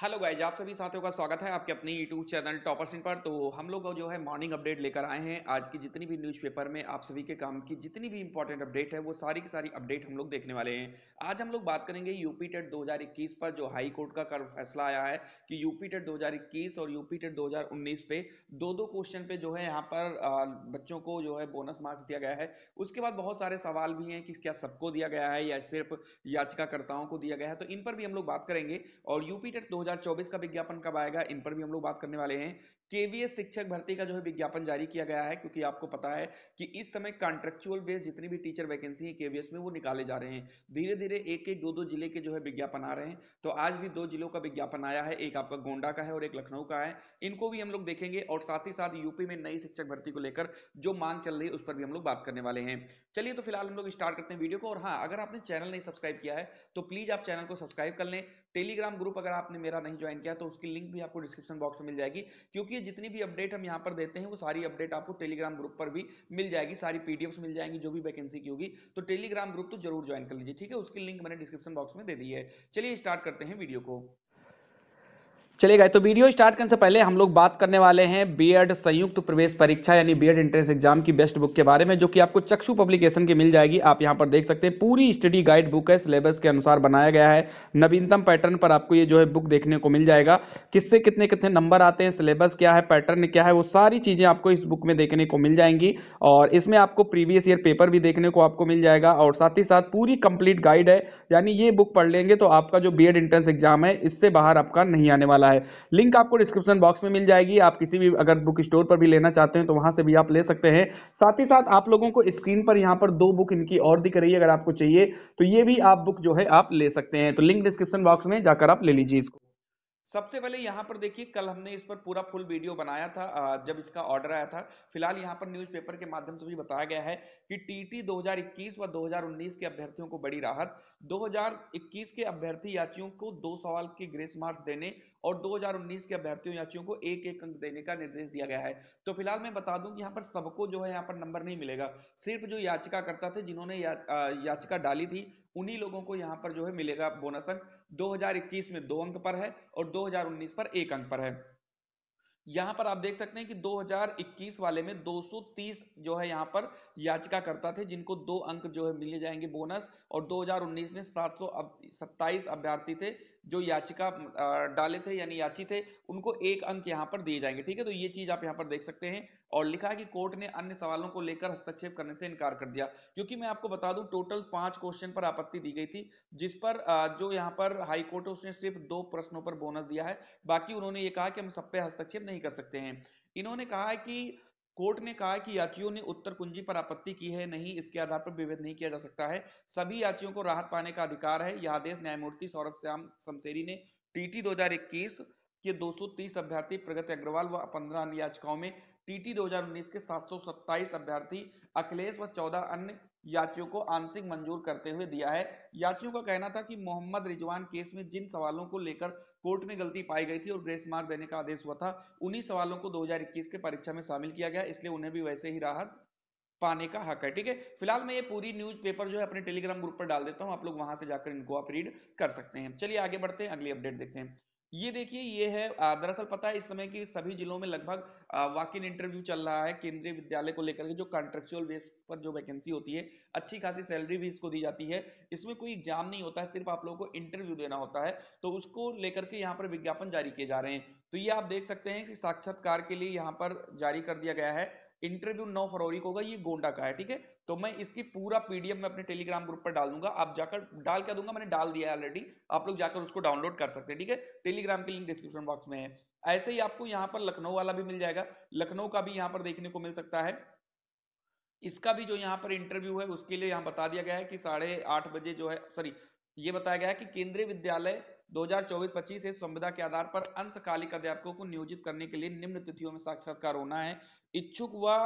hello guys आप सभी साथियों का स्वागत है आपके अपने यूट्यूब चैनल टॉपर सिंह पर तो हम लोग जो है मॉर्निंग अपडेट लेकर आए हैं आज की जितनी भी न्यूज़पेपर में आप सभी के काम की जितनी भी इंपॉर्टेंट अपडेट है वो सारी की सारी अपडेट हम लोग देखने वाले हैं आज हम लोग बात करेंगे यूपी टेट दो पर जो हाई कोर्ट का कर फैसला आया है कि यूपी टेट दो और यूपी टेट दो पे दो दो क्वेश्चन पे जो है यहाँ पर बच्चों को जो है बोनस मार्क्स दिया गया है उसके बाद बहुत सारे सवाल भी हैं कि क्या सबको दिया गया है या सिर्फ याचिकाकर्ताओं को दिया गया है तो इन पर भी हम लोग बात करेंगे और यूपी टेट दो 2024 का विज्ञापन कब आएगा इन पर भी हम लोग बात करने वाले हैं केवीएस शिक्षक भर्ती का जो है विज्ञापन जारी किया गया है क्योंकि आपको पता है कि इस समय कॉन्ट्रेक्चुअल बेस जितनी भी टीचर वैकेंसी है केवीएस में वो निकाले जा रहे हैं धीरे धीरे एक एक दो दो जिले के जो है विज्ञापन आ रहे हैं तो आज भी दो जिलों का विज्ञापन आया है एक आपका गोंडा का है और एक लखनऊ का है इनको भी हम लोग देखेंगे और साथ ही साथ यूपी में नई शिक्षक भर्ती को लेकर जो मांग चल रही है उस पर भी हम लोग बात करने वाले हैं चलिए तो फिलहाल हम लोग स्टार्ट करते हैं वीडियो को और हाँ अगर आपने चैनल नहीं सब्सक्राइब किया है तो प्लीज आप चैनल को सब्सक्राइब कर लें टेलीग्राम ग्रुप अगर आपने मेरा नहीं ज्वाइन किया तो उसकी लिंक भी आपको डिस्क्रिप्शन बॉक्स में मिल जाएगी क्योंकि जितनी भी अपडेट हम यहाँ पर देते हैं वो सारी अपडेट आपको टेलीग्राम ग्रुप पर भी मिल जाएगी सारी पीडीएफ मिल जाएंगी जो भी वैकेंसी की होगी तो टेलीग्राम ग्रुप तो जरूर ज्वाइन कर लीजिए ठीक है उसकी लिंक मैंने डिस्क्रिप्शन बॉक्स में दे दी है चलिए स्टार्ट करते हैं वीडियो को चलेगा गए तो वीडियो स्टार्ट करने से पहले हम लोग बात करने वाले हैं बीएड e संयुक्त प्रवेश परीक्षा यानी बीएड एंट्रेंस एग्जाम की बेस्ट बुक के बारे में जो कि आपको चक्षु पब्लिकेशन की मिल जाएगी आप यहां पर देख सकते हैं पूरी स्टडी गाइड बुक है सिलेबस के अनुसार बनाया गया है नवीनतम पैटर्न पर आपको ये जो है बुक देखने को मिल जाएगा किससे कितने कितने नंबर आते हैं सिलेबस क्या है पैटर्न क्या है वो सारी चीज़ें आपको इस बुक में देखने को मिल जाएंगी और इसमें आपको प्रीवियस ईयर पेपर भी देखने को आपको मिल जाएगा और साथ ही साथ पूरी कंप्लीट गाइड है यानी ये बुक पढ़ लेंगे तो आपका जो बी एंट्रेंस एग्जाम है इससे बाहर आपका नहीं आने वाला वाला है लिंक आपको डिस्क्रिप्शन बॉक्स में मिल जाएगी आप किसी भी अगर बुक स्टोर पर भी लेना चाहते हैं तो वहां से भी आप ले सकते हैं साथ ही साथ आप लोगों को स्क्रीन पर यहाँ पर दो बुक इनकी और दिख रही है अगर आपको चाहिए तो ये भी आप बुक जो है आप ले सकते हैं तो लिंक डिस्क्रिप्शन बॉक्स में जाकर आप ले लीजिए इसको सबसे पहले यहाँ पर देखिए कल हमने इस पर पूरा फुल वीडियो बनाया था जब इसका ऑर्डर आया था फिलहाल यहाँ पर न्यूज़पेपर के माध्यम से भी बताया गया है कि टीटी 2021 व 2019 के अभ्यर्थियों को बड़ी राहत 2021 के अभ्यर्थी याचियों को दो सवाल के ग्रेस मार्क्स देने और 2019 के अभ्यर्थियों याचियों को एक एक अंक देने का निर्देश दिया गया है तो फिलहाल मैं बता दूं कि यहाँ पर सबको जो है यहाँ पर नंबर नहीं मिलेगा सिर्फ जो याचिका करता थे जिन्होंने या, याचिका डाली थी उन्हीं लोगों को यहाँ पर जो है मिलेगा बोनस अंक दो में दो अंक पर है और दो पर एक अंक पर है यहाँ पर आप देख सकते हैं कि 2021 वाले में 230 जो है यहाँ पर याचिका करता थे जिनको दो अंक जो है मिले जाएंगे बोनस और 2019 में सात सौ अभ्यर्थी थे जो याचिका डाले थे यानी याची थे उनको एक अंक यहाँ पर दिए जाएंगे ठीक है तो ये चीज आप यहाँ पर देख सकते हैं और लिखा है कि कोर्ट ने अन्य सवालों को लेकर हस्तक्षेप करने से इनकार कर दिया क्योंकि मैं आपको बता दूं टोटल पांच क्वेश्चन पर आपत्ति दी गई थी जिस पर जो यहाँ पर हाई कोर्ट उसने सिर्फ दो प्रश्नों पर बोनस दिया है बाकी उन्होंने ये कहा कि हम सब पे हस्तक्षेप नहीं कर सकते हैं इन्होंने कहा है कि कोर्ट ने कहा कि याचियों ने उत्तर कुंजी पर आपत्ति की है नहीं इसके आधार पर विभेद नहीं किया जा सकता है सभी याचियों को राहत पाने का अधिकार है यह आदेश न्यायमूर्ति सौरभ श्याम शमशेरी ने टीटी 2021 के 230 अभ्यर्थी प्रगति अग्रवाल व पंद्रह अन्य याचिकाओं में टीटी 2019 के 727 अभ्यर्थी अखिलेश व 14 अन्य याचियों को आंशिक मंजूर करते हुए दिया है याचियों का कहना था कि मोहम्मद रिजवान केस में जिन सवालों को लेकर कोर्ट में गलती पाई गई थी और ग्रेस मार्क देने का आदेश हुआ था उन्हीं सवालों को 2021 के परीक्षा में शामिल किया गया इसलिए उन्हें भी वैसे ही राहत पाने का हक है ठीक है फिलहाल मैं ये पूरी न्यूज पेपर जो है अपने टेलीग्राम ग्रुप पर डाल देता हूँ आप लोग वहां से जाकर इनको आप रीड कर सकते हैं चलिए आगे बढ़ते हैं अगली अपडेट देखते हैं ये देखिए ये है दरअसल पता है इस समय की सभी जिलों में लगभग वाकिन इंटरव्यू चल रहा है केंद्रीय विद्यालय को लेकर के जो कॉन्ट्रेक्चुअल बेस पर जो वैकेंसी होती है अच्छी खासी सैलरी भी इसको दी जाती है इसमें कोई एग्जाम नहीं होता है सिर्फ आप लोगों को इंटरव्यू देना होता है तो उसको लेकर के यहाँ पर विज्ञापन जारी किए जा रहे हैं तो ये आप देख सकते हैं कि साक्षात्कार के लिए यहाँ पर जारी कर दिया गया है इंटरव्यू नौ फरवरी को होगा ये गोंडा का है ठीक है तो मैं इसकी पूरा पीडीएफ मैं अपने टेलीग्राम ग्रुप पर डाल दूंगा आप जाकर डाल क्या दूंगा मैंने डाल दिया है ऑलरेडी आप लोग जाकर उसको डाउनलोड कर सकते हैं ठीक है टेलीग्राम के लिंक डिस्क्रिप्शन बॉक्स में है ऐसे ही आपको यहाँ पर लखनऊ वाला भी मिल जाएगा लखनऊ का भी यहाँ पर देखने को मिल सकता है इसका भी जो यहाँ पर इंटरव्यू है उसके लिए यहाँ बता दिया गया है कि साढ़े आठ बजे जो है सॉरी ये बताया गया है कि केंद्रीय विद्यालय 2024-25 से संविदा के आधार पर अंशकालिक अध्यापकों को नियोजित करने के लिए निम्न तिथियों में साक्षात्कार होना है इच्छुक व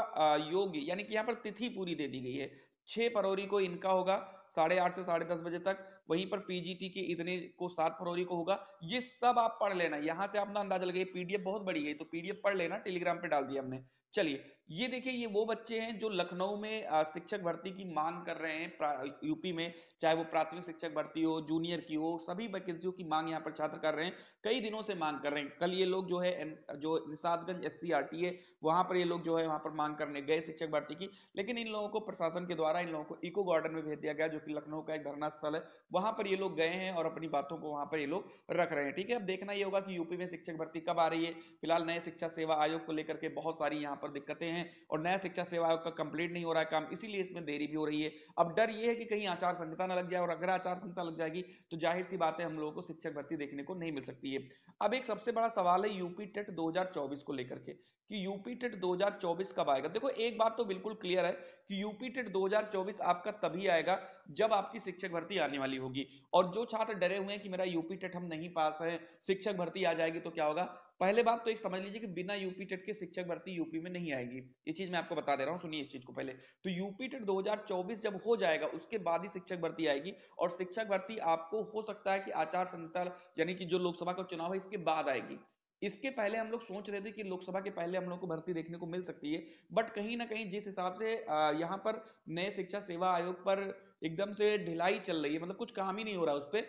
योग्य यानी कि यहाँ पर तिथि पूरी दे दी गई है छह फरवरी को इनका होगा साढ़े आठ से साढ़े दस बजे तक वहीं पर पीजीटी के इतने को सात फरवरी को होगा ये सब आप पढ़ लेना यहाँ से अपना अंदाजा लगे पीडीएफ बहुत बड़ी है तो पीडीएफ पढ़ लेना टेलीग्राम पे डाल दिया हमने चलिए ये देखिए ये वो बच्चे हैं जो लखनऊ में शिक्षक भर्ती की मांग कर रहे हैं यूपी में चाहे वो प्राथमिक शिक्षक भर्ती हो जूनियर की हो सभी वैकेंसियों की मांग यहाँ पर छात्र कर रहे हैं कई दिनों से मांग कर रहे हैं कल ये लोग जो है जो Nishadganj S C R T है वहां पर ये लोग जो है वहां पर मांग करने गए शिक्षक भर्ती की लेकिन इन लोगों को प्रशासन के द्वारा इन लोगों को इको गार्डन में भेज दिया गया जो कि लखनऊ का एक धरना स्थल है वहां पर ये लोग गए हैं और अपनी बातों को वहां पर ये लोग रख रहे हैं ठीक है अब देखना ये होगा कि यूपी में शिक्षक भर्ती कब आ रही है फिलहाल नए शिक्षा सेवा आयोग को लेकर के बहुत सारी यहाँ पर दिक्कतें हैं हैं और नया शिक्षा सेवा आयोग का कंप्लीट नहीं हो रहा है काम इसीलिए इसमें देरी भी हो रही है अब डर ये है कि कहीं आचार संहिता ना लग जाए और अगर आचार संहिता लग जाएगी तो जाहिर सी बात है हम लोगों को शिक्षक भर्ती देखने को नहीं मिल सकती है अब एक सबसे बड़ा सवाल है यूपी टेट दो को लेकर के कि यूपी टेट दो कब आएगा देखो एक बात तो बिल्कुल क्लियर है कि यूपी टेट दो आपका तभी आएगा जब आपकी शिक्षक भर्ती आने वाली होगी और जो छात्र डरे हुए हैं कि मेरा यूपी टेट हम नहीं पास है शिक्षक भर्ती आ जाएगी तो क्या होगा पहले बात तो एक समझ लीजिए कि बिना यूपी टेट के शिक्षक भर्ती यूपी में नहीं आएगी ये चीज मैं आपको बता दे रहा हूँ सुनिए इस चीज को पहले तो यूपी टेट 2024 जब हो जाएगा उसके बाद ही शिक्षक भर्ती आएगी और शिक्षक भर्ती आपको हो सकता है कि आचार संहिता यानी कि जो लोकसभा का चुनाव है इसके बाद आएगी इसके पहले हम लोग सोच रहे थे कि लोकसभा के पहले हम लोग को भर्ती देखने को मिल सकती है बट कहीं ना कहीं जिस हिसाब से यहाँ पर नए शिक्षा सेवा आयोग पर एकदम से ढिलाई चल रही है मतलब कुछ काम ही नहीं हो रहा है उस पर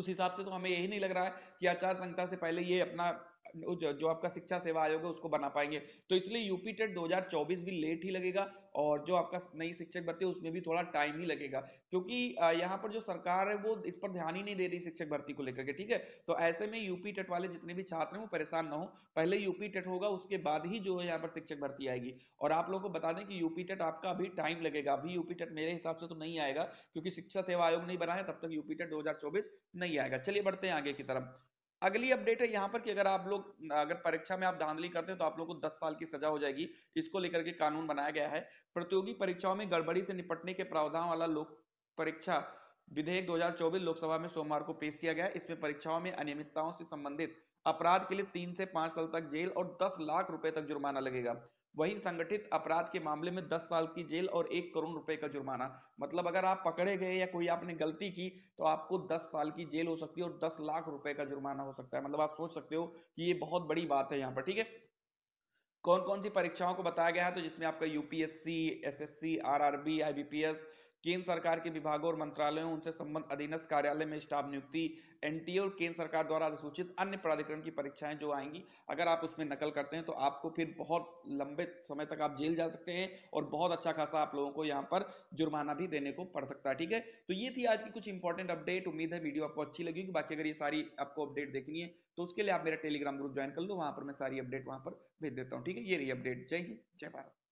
उस हिसाब से तो हमें यही नहीं लग रहा है कि आचार संहिता से पहले ये अपना जो आपका शिक्षा सेवा आयोग है उसको बना पाएंगे तो इसलिए यूपी टेट 2024 भी लेट ही लगेगा और जो आपका नई शिक्षक भर्ती है उसमें भी थोड़ा टाइम ही लगेगा क्योंकि यहाँ पर जो सरकार है वो इस पर ध्यान ही नहीं दे रही शिक्षक भर्ती को लेकर के ठीक है तो ऐसे में यूपी टेट वाले जितने भी छात्र हैं वो परेशान ना हो पहले यूपी टेट होगा उसके बाद ही जो है यहाँ पर शिक्षक भर्ती आएगी और आप लोगों को बता दें कि यूपी टेट आपका अभी टाइम लगेगा अभी यूपी टेट मेरे हिसाब से तो नहीं आएगा क्योंकि शिक्षा सेवा आयोग नहीं बना है तब तक यूपी टेट दो नहीं आएगा चलिए बढ़ते हैं आगे की तरफ अगली अपडेट है यहाँ पर कि अगर आप लोग अगर परीक्षा में आप धांधली करते हैं तो आप लोग को 10 साल की सजा हो जाएगी इसको लेकर के कानून बनाया गया है प्रतियोगी परीक्षाओं में गड़बड़ी से निपटने के प्रावधान वाला लोक परीक्षा विधेयक 2024 लोकसभा में सोमवार को पेश किया गया इसमें परीक्षाओं में अनियमितताओं से संबंधित अपराध के लिए तीन से पांच साल तक जेल और दस लाख रुपए तक जुर्माना लगेगा वहीं संगठित अपराध के मामले में दस साल की जेल और एक करोड़ रुपए का जुर्माना मतलब अगर आप पकड़े गए या कोई आपने गलती की तो आपको दस साल की जेल हो सकती है और दस लाख रुपए का जुर्माना हो सकता है मतलब आप सोच सकते हो कि ये बहुत बड़ी बात है यहाँ पर ठीक है कौन कौन सी परीक्षाओं को बताया गया है तो जिसमें आपका UPSC S S C R R B I B P S केंद्र सरकार के विभागों और मंत्रालयों उनसे संबंध अधीनस्थ कार्यालय में स्टाफ नियुक्ति एनटीए और केंद्र सरकार द्वारा अधिसूचित अन्य प्राधिकरण की परीक्षाएं जो आएंगी अगर आप उसमें नकल करते हैं तो आपको फिर बहुत लंबे समय तक आप जेल जा सकते हैं और बहुत अच्छा खासा आप लोगों को यहाँ पर जुर्माना भी देने को पड़ सकता है ठीक है तो ये थी आज की कुछ इंपॉर्टेंट अपडेट उम्मीद है वीडियो आपको अच्छी लगी बाकी अगर ये सारी आपको अपडेट देखनी है तो उसके लिए आप मेरा टेलीग्राम ग्रुप ज्वाइन कर लो वहां पर मैं सारी अपडेट वहां पर भेज देता हूँ ठीक है ये रही अपडेट जय हिंद जय भारत